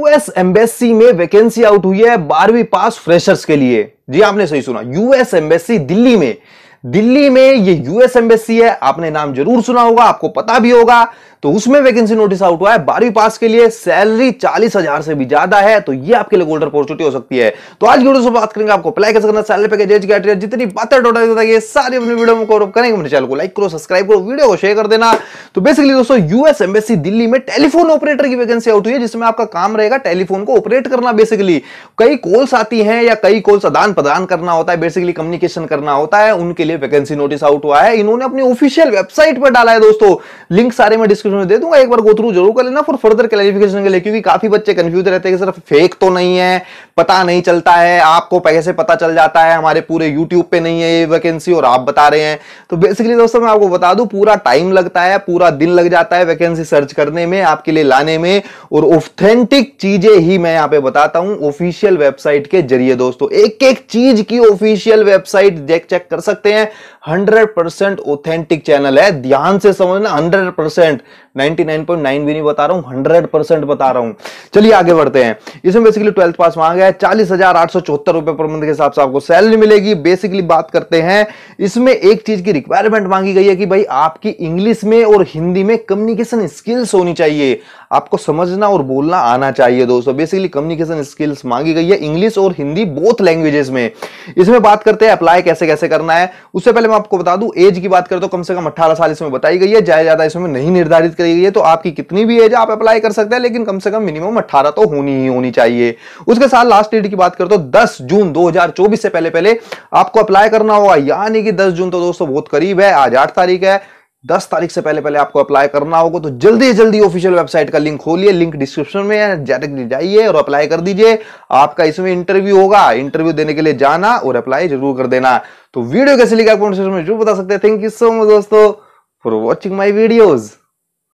US embassy में vacancy out हुई है बारहवीं पास फ्रेशर्स के लिए जी आपने सही सुना यूएस एम्बेसी दिल्ली में दिल्ली में ये यूएस एम्बेसी है आपने नाम जरूर सुना होगा आपको पता भी होगा तो उसमें वैकेंसी नोटिस आउट हुआ है बारहवीं पास के लिए सैलरी चालीस हजार से भी ज्यादा है तो ये आपके लिए गोल्डन अपॉर्चुनिटी हो सकती है तो आज वीडियो से बात करेंगे आपको अप्लाई कैसे करना सैलरी पैकेज एज कैटेगरी जितनी बातें टोटल ये सारी अपने वीडियो में कवर करेंगे अपने चैनल को लाइक करो सब्सक्राइब करो वीडियो को शेयर कर देना तो बेसिकली दोस्तों यूएस एम्बेसी दिल्ली में टेलीफोन ऑपरेटर की वैकेंसी आउट हुई है जिसमें आपका काम रहेगा टेलीफोन को ऑपरेट करना बेसिकली कई कॉल्स आती हैं या कई कॉल्स आदान प्रदान करना होता है बेसिकली कम्युनिकेशन करना होता है उनके लिए वैकेंसी नोटिस आउट हुआ है इन्होंने अपनी ऑफिशियल वेबसाइट पर डाला है दोस्तों लिंक सारे मैं डिस्क्रिप्शन में दे दूंगा एक बार गो थ्रू जरूर कर लेना फॉर फर्दर क्लैरिफिकेशन के लिए क्योंकि काफी बच्चे कंफ्यूज रहते हैं कि सिर्फ फेक तो नहीं है पता नहीं चलता है आपको कैसे पता चल जाता है हमारे पूरे यूट्यूब पे नहीं है ये वैकेंसी और आप बता रहे हैं तो बेसिकली दोस्तों मैं आपको बता दूं पूरा टाइम लगता है पूरा पूरा दिन लग जाता है वैकेंसी सर्च करने में आपके लिए लाने में और ऑथेंटिक चीजें ही मैं यहां पे बताता हूं ऑफिशियल वेबसाइट के जरिए दोस्तों एक एक चीज की ऑफिशियल वेबसाइट चेक कर सकते हैं 100% ऑथेंटिक चैनल है ध्यान से समझना 100% भी नहीं बता रहा हूं बता रहा हूं चलिए आगे बढ़ते हैं इसमें बेसिकली ट्वेल्थ पास चालीस हजार आठ सौ चौहत्तर पर मंथ के हिसाब से आपको सैलरी मिलेगी बेसिकली बात करते हैं इसमें एक चीज की रिक्वायरमेंट मांगी गई है कि भाई आपकी इंग्लिश में और हिंदी में कम्युनिकेशन स्किल्स होनी चाहिए आपको समझना और बोलना आना चाहिए दोस्तों बेसिकली कम्युनिकेशन स्किल्स मांगी गई है इंग्लिश और हिंदी बोथ लैंग्वेजेस में इसमें बात करते हैं अप्लाई कैसे कैसे करना है उससे पहले मैं आपको बता दूं एज की बात करें तो कम से कम अट्ठारह साल इसमें बताई गई है ज्यादा ज्यादा इसमें नहीं निर्धारित करी गई है तो आपकी कितनी भी एज आप अप्लाई कर सकते हैं लेकिन कम से कम मिनिमम अट्ठारह तो होनी ही होनी चाहिए उसके साथ लास्ट डेट की बात करते हो दस जून दो से पहले पहले आपको अप्लाई करना होगा यानी कि दस जून तो दोस्तों बहुत करीब है आज आठ तारीख है दस तारीख से पहले पहले आपको अप्लाई करना होगा तो जल्दी जल्दी ऑफिशियल वेबसाइट का लिंक खोलिए लिंक डिस्क्रिप्शन में है डायरेक्टली जाइए और अप्लाई कर दीजिए आपका इसमें इंटरव्यू होगा इंटरव्यू देने के लिए जाना और अप्लाई जरूर कर देना तो वीडियो कैसे लिखा कमेंट सेक्शन में जरूर बता सकते हैं थैंक यू सो मच दोस्तों फॉर वॉचिंग माई वीडियोज़